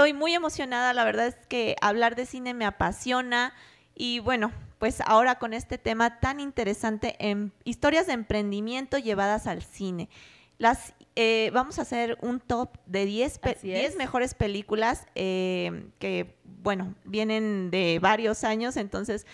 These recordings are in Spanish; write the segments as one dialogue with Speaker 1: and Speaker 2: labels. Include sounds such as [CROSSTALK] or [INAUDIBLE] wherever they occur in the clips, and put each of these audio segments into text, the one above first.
Speaker 1: estoy muy emocionada, la verdad es que hablar de cine me apasiona y bueno, pues ahora con este tema tan interesante en em, historias de emprendimiento llevadas al cine. Las, eh, vamos a hacer un top de 10, mejores películas eh, que, bueno, vienen de varios años, entonces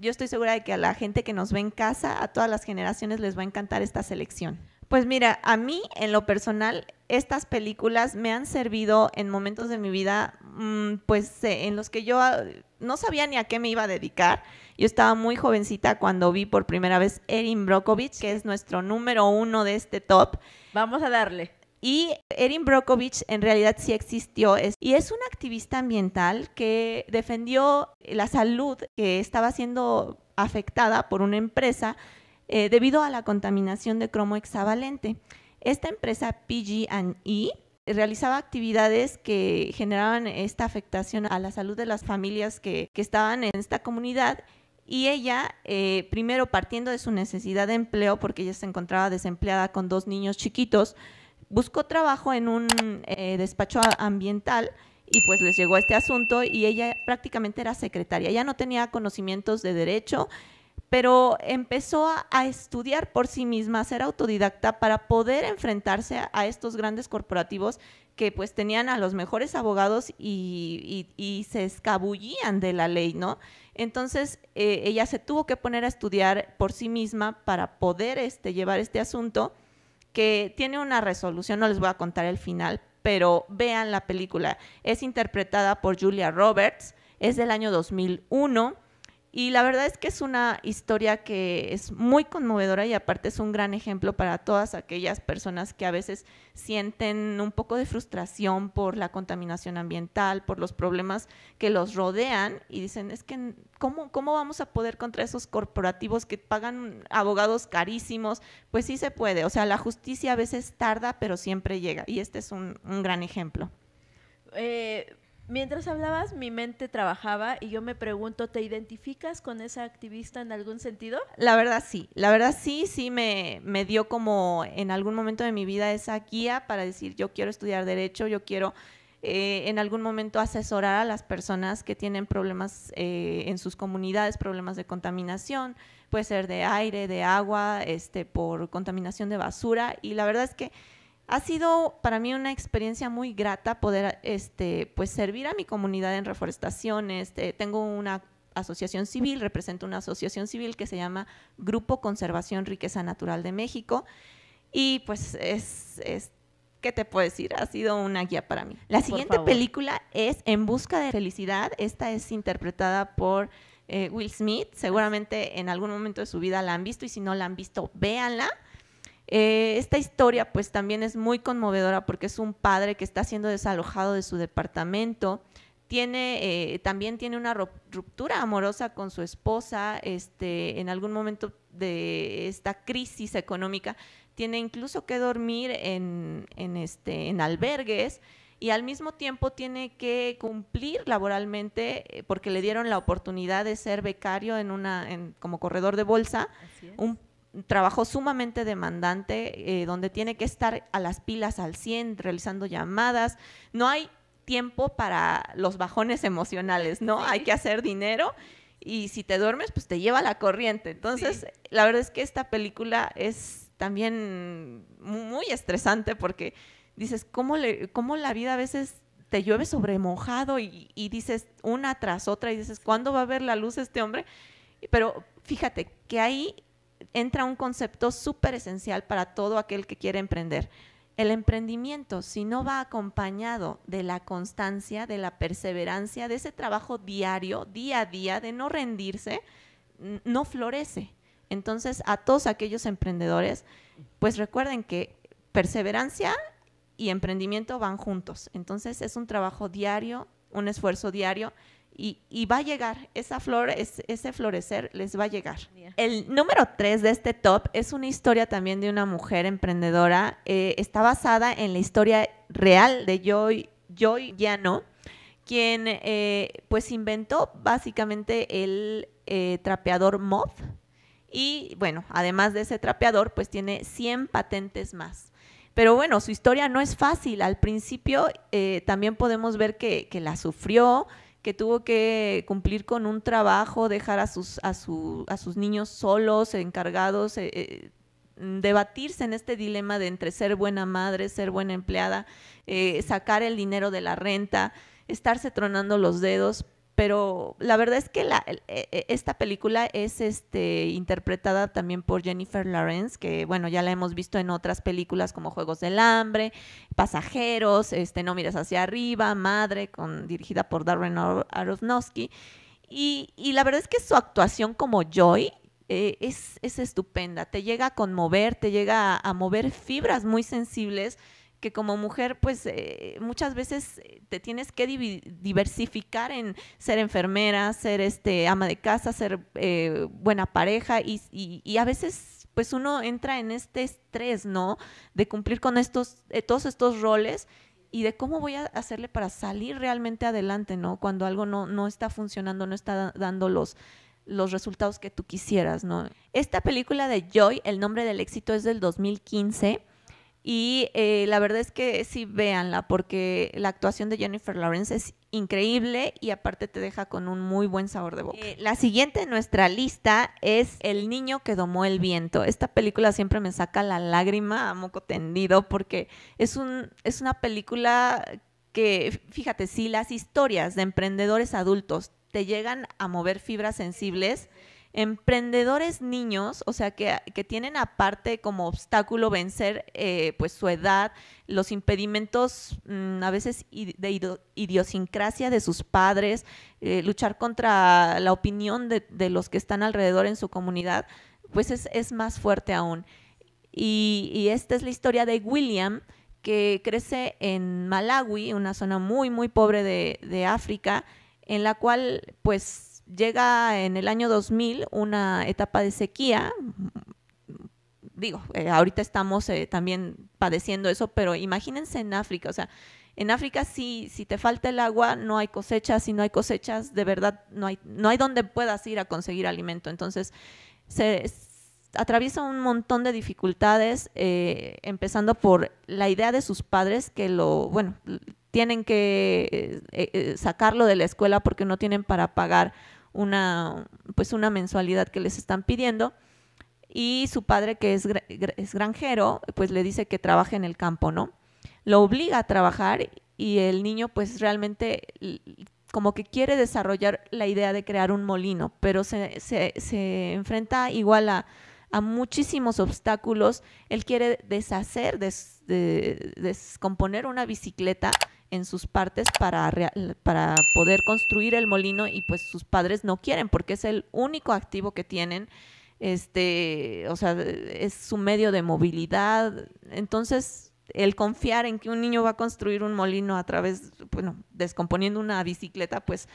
Speaker 1: yo estoy segura de que a la gente que nos ve en casa, a todas las generaciones les va a encantar esta selección. Pues mira, a mí en lo personal, estas películas me han servido en momentos de mi vida, mm, pues eh, en los que yo ah, no sabía ni a qué me iba a dedicar. Yo estaba muy jovencita cuando vi por primera vez Erin Brockovich, que es nuestro número uno de este top. Vamos a darle. Y Erin Brockovich en realidad sí existió y es una activista ambiental que defendió la salud que estaba siendo afectada por una empresa eh, debido a la contaminación de cromo hexavalente. Esta empresa PG&E realizaba actividades que generaban esta afectación a la salud de las familias que, estaban en esta comunidad y ella, eh, primero partiendo de su necesidad de empleo, porque ella se encontraba desempleada con dos niños chiquitos, buscó trabajo en un eh, despacho ambiental y pues les llegó este asunto y ella prácticamente era secretaria. ya no tenía conocimientos de derecho, pero empezó a, estudiar por sí misma, a ser autodidacta para poder enfrentarse a, estos grandes corporativos que pues tenían a los mejores abogados y, se escabullían de la ley, ¿no? Entonces eh, ella se tuvo que poner a estudiar por sí misma para poder este, llevar este asunto que tiene una resolución, no les voy a contar el final, pero vean la película. Es interpretada por Julia Roberts, es del año 2001 y la verdad es que es una historia que es muy conmovedora y aparte es un gran ejemplo para todas aquellas personas que a veces sienten un poco de frustración por la contaminación ambiental, por los problemas que los rodean y dicen, es que, ¿cómo, cómo vamos a poder contra esos corporativos que pagan abogados carísimos? Pues sí se puede, o sea, la justicia a veces tarda, pero siempre llega y este es un, gran ejemplo. Eh, Mientras hablabas, mi mente trabajaba y yo me pregunto, ¿te identificas con esa activista en algún sentido? La verdad sí, la verdad sí, sí me, me dio como en algún momento de mi vida esa guía para decir, yo quiero estudiar derecho, yo quiero eh, en algún momento asesorar a las personas que tienen problemas eh, en sus comunidades, problemas de contaminación, puede ser de aire, de agua, este, por contaminación de basura. Y la verdad es que ha sido para mí una experiencia muy grata poder este, pues, servir a mi comunidad en reforestación. Eh, tengo una asociación civil, represento una asociación civil que se llama Grupo Conservación Riqueza Natural de México y pues es, es ¿qué te puedo decir? Ha sido una guía para mí. La siguiente película es En Busca de Felicidad. Esta es interpretada por eh, Will Smith. Seguramente en algún momento de su vida la han visto y si no la han visto, véanla. Eh, esta historia pues también es muy conmovedora porque es un padre que está siendo desalojado de su departamento, tiene, eh, también tiene una ruptura amorosa con su esposa, este, en algún momento de esta crisis económica tiene incluso que dormir en, este, en albergues y al mismo tiempo tiene que cumplir laboralmente eh, porque le dieron la oportunidad de ser becario en una como corredor de bolsa trabajo sumamente demandante, eh, donde tiene que estar a las pilas al 100, realizando llamadas. No hay tiempo para los bajones emocionales, ¿no? Hay que hacer dinero y si te duermes, pues te lleva la corriente. Entonces, la verdad es que esta película es también muy estresante porque dices, ¿cómo, la vida a veces te llueve sobre mojado y, y dices una tras otra y dices, ¿cuándo va a ver la luz este hombre? Pero fíjate que ahí entra un concepto súper esencial para todo aquel que quiere emprender. El emprendimiento, si no va acompañado de la constancia, de la perseverancia, de ese trabajo diario, día a día, de no rendirse, no florece. Entonces, a todos aquellos emprendedores, pues recuerden que perseverancia y emprendimiento van juntos. Entonces, es un trabajo diario, un esfuerzo diario y, va a llegar, esa flor, ese florecer les va a llegar. El número tres de este top es una historia también de una mujer emprendedora. Eh, está basada en la historia real de Joy, Joy Llano, quien eh, pues inventó básicamente el eh, trapeador Moth. Y bueno, además de ese trapeador, pues tiene 100 patentes más. Pero bueno, su historia no es fácil. Al principio también podemos ver que la sufrió, que tuvo que cumplir con un trabajo, dejar a sus, a, su, a sus niños solos, encargados, eh, eh, debatirse en este dilema de entre ser buena madre, ser buena empleada, eh, sacar el dinero de la renta, estarse tronando los dedos pero la verdad es que e, e, esta película es este, interpretada también por Jennifer Lawrence, que bueno, ya la hemos visto en otras películas como Juegos del Hambre, Pasajeros, este, No miras hacia arriba, Madre, con, dirigida por Darren Aronofsky. Y, la verdad es que su actuación como Joy eh, es, estupenda, te llega a conmover, te llega a mover fibras muy sensibles que como mujer pues eh, muchas veces eh, te tienes que diversificar en ser enfermera, ser este ama de casa, ser eh, buena pareja y, a veces pues uno entra en este estrés, ¿no? De cumplir con estos, todos estos roles y de cómo voy a hacerle para salir realmente adelante, ¿no? Cuando algo no, está funcionando, no está dando los, los resultados que tú quisieras, ¿no? Esta película de Joy, El nombre del éxito, es del 2015 y eh, la verdad es que sí, véanla, porque la actuación de Jennifer Lawrence es increíble y aparte te deja con un muy buen sabor de boca. Eh, la siguiente en nuestra lista es El niño que domó el viento. Esta película siempre me saca la lágrima a moco tendido porque es, un, es una película que, fíjate, si las historias de emprendedores adultos te llegan a mover fibras sensibles, emprendedores niños, o sea, que, tienen aparte como obstáculo vencer eh, pues su edad, los impedimentos mm, a veces de idiosincrasia de sus padres, eh, luchar contra la opinión de, los que están alrededor en su comunidad, pues es, más fuerte aún. Y, esta es la historia de William, que crece en Malawi, una zona muy, muy pobre de, de África, en la cual pues llega en el año 2000 una etapa de sequía. Digo, eh, ahorita estamos eh, también padeciendo eso, pero imagínense en África, o sea, en África si, si te falta el agua, no hay cosechas, si no hay cosechas, de verdad no hay, no hay donde puedas ir a conseguir alimento. Entonces, se, atraviesa un montón de dificultades, eh, empezando por la idea de sus padres que lo, bueno, tienen que sacarlo de la escuela porque no tienen para pagar una, pues una mensualidad que les están pidiendo. Y su padre, que es, es granjero, pues le dice que trabaje en el campo, ¿no? Lo obliga a trabajar y el niño pues realmente como que quiere desarrollar la idea de crear un molino, pero se, se, enfrenta igual a, a, muchísimos obstáculos. Él quiere deshacer, des, descomponer una bicicleta en sus partes para, para poder construir el molino y pues sus padres no quieren porque es el único activo que tienen este, o sea, es su medio de movilidad. Entonces, el confiar en que un niño va a construir un molino a través, bueno, descomponiendo una bicicleta, pues,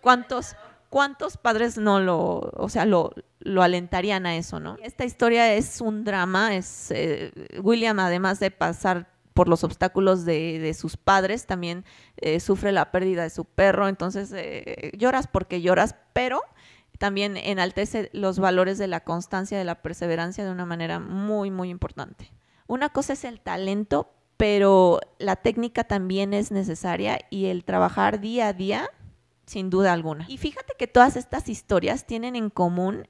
Speaker 1: ¿cuántos, cuántos padres no lo, o sea, lo, lo alentarían a eso, no? Esta historia es un drama, es, eh, William, además de pasar por los obstáculos de, sus padres, también eh, sufre la pérdida de su perro, entonces eh, lloras porque lloras, pero también enaltece los valores de la constancia, de la perseverancia de una manera muy, muy importante. Una cosa es el talento, pero la técnica también es necesaria y el trabajar día a día, sin duda alguna. Y fíjate que todas estas historias tienen en común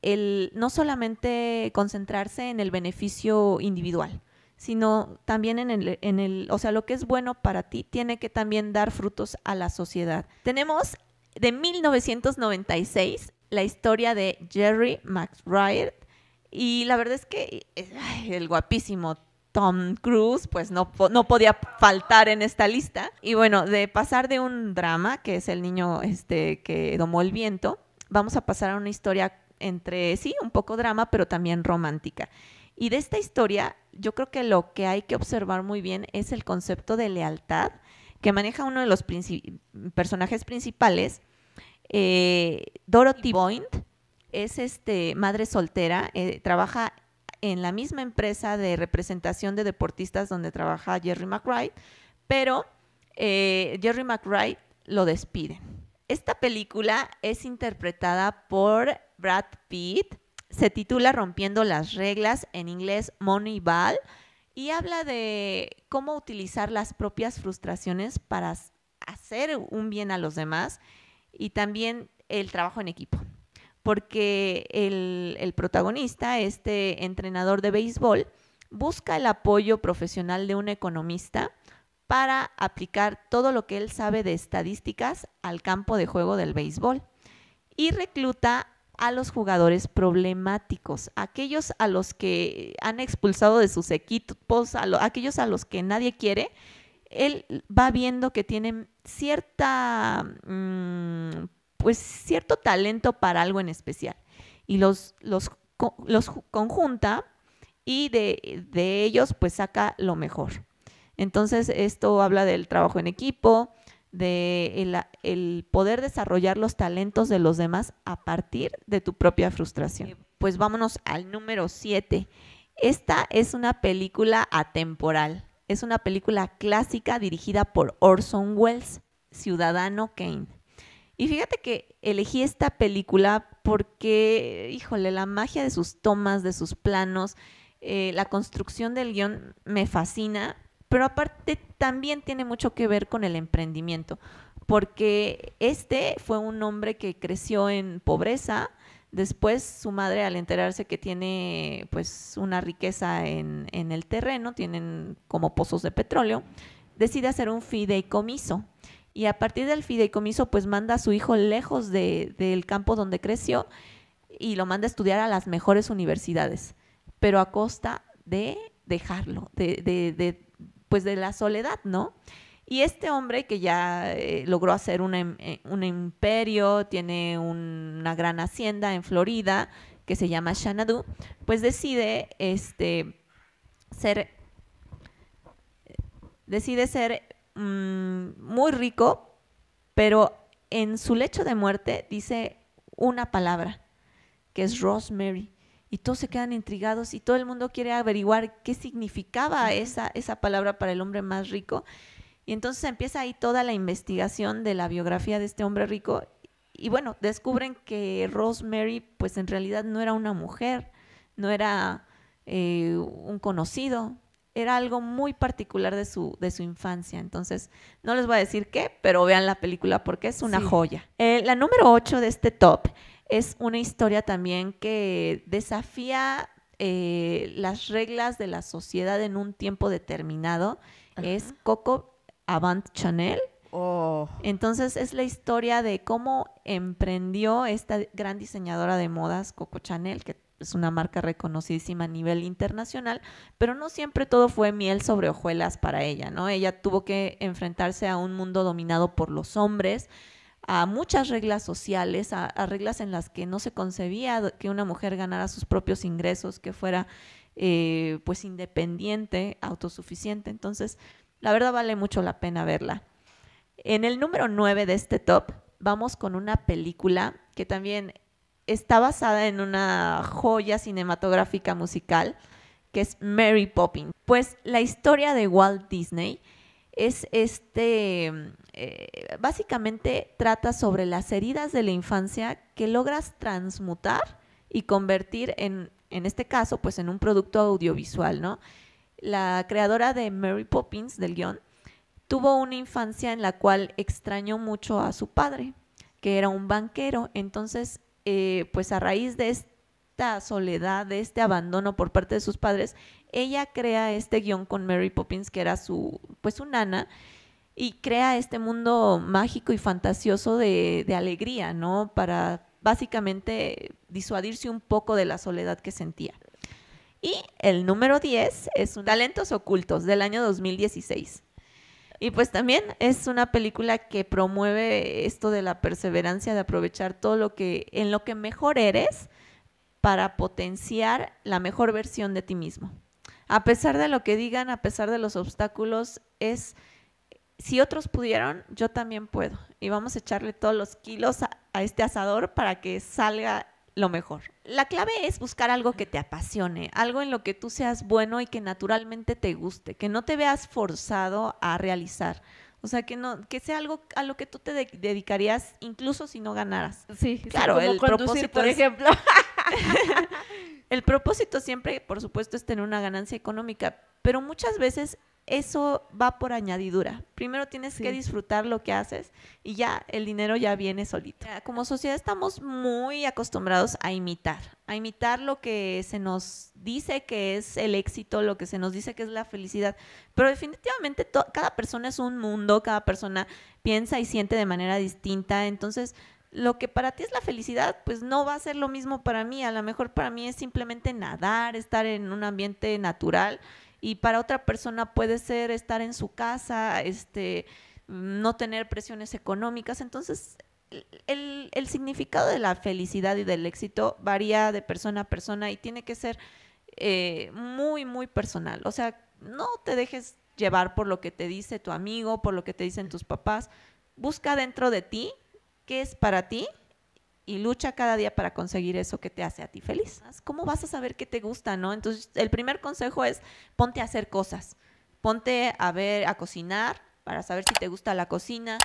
Speaker 1: el no solamente concentrarse en el beneficio individual, sino también en el, o sea, lo que es bueno para ti tiene que también dar frutos a la sociedad. Tenemos de 1996 la historia de Jerry McBride y la verdad es que el guapísimo Tom Cruise, pues no, no, podía faltar en esta lista. Y bueno, de pasar de un drama, que es el niño este, que domó el viento, vamos a pasar a una historia entre, sí, un poco drama, pero también romántica. Y de esta historia, yo creo que lo que hay que observar muy bien es el concepto de lealtad que maneja uno de los personajes principales. Eh, Dorothy Boyd es este, madre soltera, eh, trabaja en la misma empresa de representación de deportistas donde trabaja Jerry McWright, pero eh, Jerry McWright lo despide. Esta película es interpretada por Brad Pitt, se titula Rompiendo las reglas, en inglés Moneyball, y habla de cómo utilizar las propias frustraciones para hacer un bien a los demás y también el trabajo en equipo. Porque el, el protagonista, este entrenador de béisbol, busca el apoyo profesional de un economista para aplicar todo lo que él sabe de estadísticas al campo de juego del béisbol y recluta a los jugadores problemáticos, aquellos a los que han expulsado de sus equipos, aquellos a los que nadie quiere, él va viendo que tienen cierta, mm, pues cierto talento para algo en especial y los, los, conjunta y de, de ellos pues saca lo mejor. Entonces esto habla del trabajo en equipo, de el, poder desarrollar los talentos de los demás a partir de tu propia frustración. Pues vámonos al número 7. Esta es una película atemporal. Es una película clásica dirigida por Orson Welles, Ciudadano Kane. Y fíjate que elegí esta película porque, híjole, la magia de sus tomas, de sus planos, eh, la construcción del guión me fascina pero aparte también tiene mucho que ver con el emprendimiento, porque este fue un hombre que creció en pobreza, Después su madre al enterarse que tiene pues una riqueza en, el terreno, tienen como pozos de petróleo, decide hacer un fideicomiso. Y a partir del fideicomiso pues manda a su hijo lejos de, del campo donde creció y lo manda a estudiar a las mejores universidades, pero a costa de dejarlo, de, de pues de la soledad, ¿no? Y este hombre que ya eh, logró hacer eh, un, imperio, tiene una gran hacienda en Florida que se llama Shanadu, pues decide este, ser, decide ser mm, muy rico, pero en su lecho de muerte dice una palabra, que es Rosemary y todos se quedan intrigados y todo el mundo quiere averiguar qué significaba esa, esa palabra para el hombre más rico. Y entonces empieza ahí toda la investigación de la biografía de este hombre rico y bueno, descubren que Rosemary pues en realidad no era una mujer, no era eh, un conocido, era algo muy particular de su, de su infancia. Entonces, no les voy a decir qué, pero vean la película porque es una joya. Eh, la número 8 de este top es una historia también que desafía eh, las reglas de la sociedad en un tiempo determinado. Es Coco Avant Chanel. Oh. Entonces es la historia de cómo emprendió esta gran diseñadora de modas, Coco Chanel, que es una marca reconocidísima a nivel internacional, pero no siempre todo fue miel sobre hojuelas para ella, ¿no? Ella tuvo que enfrentarse a un mundo dominado por los hombres, a muchas reglas sociales, a, reglas en las que no se concebía que una mujer ganara sus propios ingresos, que fuera eh, pues independiente, autosuficiente. Entonces, la verdad vale mucho la pena verla. En el número 9 de este top vamos con una película que también está basada en una joya cinematográfica musical que es Mary Poppins. Pues la historia de Walt Disney es este, mm, eh, básicamente trata sobre las heridas de la infancia que logras transmutar y convertir en, en este caso, pues en un producto audiovisual, ¿no? La creadora de Mary Poppins, del guión, tuvo una infancia en la cual extrañó mucho a su padre, que era un banquero. Entonces, eh, pues a raíz de este esta soledad, de este abandono por parte de sus padres, ella crea este guión con Mary Poppins, que era su, pues nana, y crea este mundo mágico y fantasioso de, alegría, ¿no? Para básicamente disuadirse un poco de la soledad que sentía. Y el número 10 es un Talentos Ocultos del año 2016. Y pues también es una película que promueve esto de la perseverancia, de aprovechar todo lo que, en lo que mejor eres para potenciar la mejor versión de ti mismo. A pesar de lo que digan, a pesar de los obstáculos, es, si otros pudieron, yo también puedo. Y vamos a echarle todos los kilos a, este asador para que salga lo mejor. La clave es buscar algo que te apasione, algo en lo que tú seas bueno y que naturalmente te guste, que no te veas forzado a realizar. O sea, que no que sea algo a lo que tú te dedicarías incluso si no ganaras. Sí, claro, el propósito por ejemplo. [LAUGHS] [LAUGHS] el propósito siempre, por supuesto, es tener una ganancia económica, pero muchas veces eso va por añadidura. Primero tienes que disfrutar lo que haces y ya el dinero ya viene solito. Como sociedad estamos muy acostumbrados a imitar, a imitar lo que se nos dice que es el éxito, lo que se nos dice que es la felicidad. Pero definitivamente cada persona es un mundo, cada persona piensa y siente de manera distinta. Entonces, lo que para ti es la felicidad, pues no va a ser lo mismo para mí. A lo mejor para mí es simplemente nadar, estar en un ambiente natural y para otra persona puede ser estar en su casa, este, no tener presiones económicas. Entonces, el, significado de la felicidad y del éxito varía de persona a persona y tiene que ser eh, muy, muy personal. O sea, no te dejes llevar por lo que te dice tu amigo, por lo que te dicen tus papás. Busca dentro de ti qué es para ti y lucha cada día para conseguir eso que te hace a ti feliz. ¿Cómo vas a saber qué te gusta, no? Entonces, el primer consejo es ponte a hacer cosas. Ponte a ver a cocinar para saber si te gusta la cocina,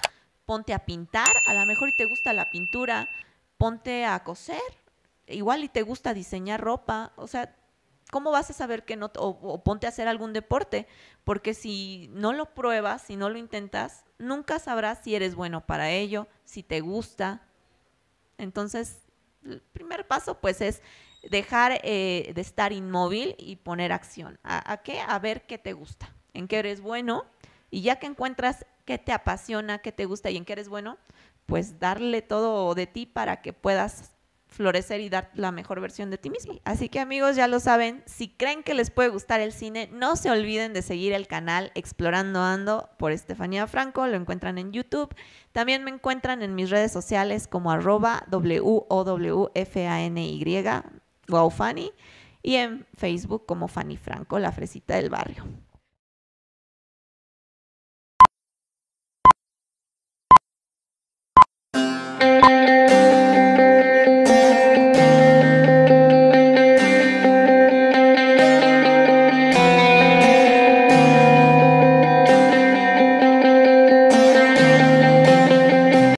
Speaker 1: ponte a pintar, a lo mejor y te gusta la pintura, ponte a coser, igual y te gusta diseñar ropa, o sea, ¿cómo vas a saber que no o, o ponte a hacer algún deporte? Porque si no lo pruebas, si no lo intentas, nunca sabrás si eres bueno para ello, si te gusta. Entonces, el primer paso pues es dejar eh, de estar inmóvil y poner acción. ¿A, ¿A, qué? A ver qué te gusta, en qué eres bueno y ya que encuentras qué te apasiona, qué te gusta y en qué eres bueno, pues darle todo de ti para que puedas florecer y dar la mejor versión de ti mismo. Así que amigos, ya lo saben, si creen que les puede gustar el cine, no se olviden de seguir el canal Explorando Ando por Estefanía Franco, lo encuentran en YouTube. También me encuentran en mis redes sociales como arroba W-O-W-F-A-N-Y, wow y en Facebook como Fanny Franco, la fresita del barrio.